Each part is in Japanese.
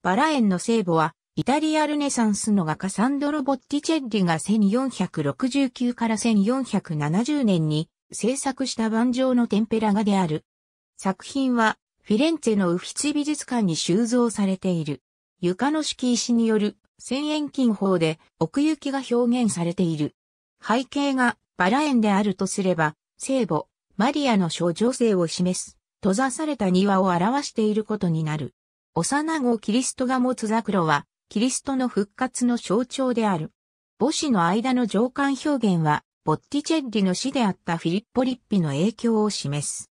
バラ園の聖母は、イタリアルネサンスの画家サンドロ・ボッティチェッリが1469から1470年に制作した盤上のテンペラ画である。作品は、フィレンツェのウフィツ美術館に収蔵されている。床の敷石による千円金法で奥行きが表現されている。背景がバラ園であるとすれば、聖母、マリアの諸女性を示す、閉ざされた庭を表していることになる。幼子キリストが持つザクロは、キリストの復活の象徴である。母子の間の情感表現は、ボッティチェッリの死であったフィリッポ・リッピの影響を示す。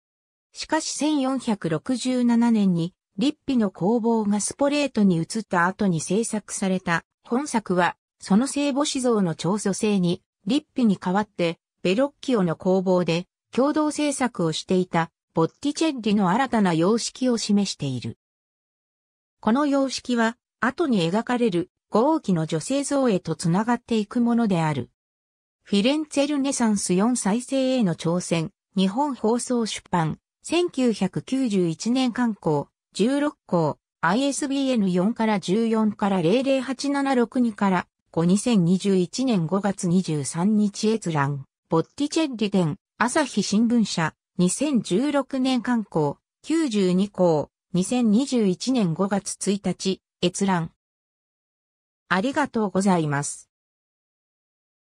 しかし1467年に、リッピの工房がスポレートに移った後に制作された本作は、その聖母子像の長女性に、リッピに代わって、ベロッキオの工房で共同制作をしていたボッティチェッリの新たな様式を示している。この様式は、後に描かれる五王記の女性像へと繋がっていくものである。フィレンツェルネサンス4再生への挑戦、日本放送出版、1991年刊行、16項、ISBN4 から14から00876から52021年5月23日閲覧、ボッティチェッリン。朝日新聞社、2016年刊行、92項、2021年5月1日、閲覧。ありがとうございます。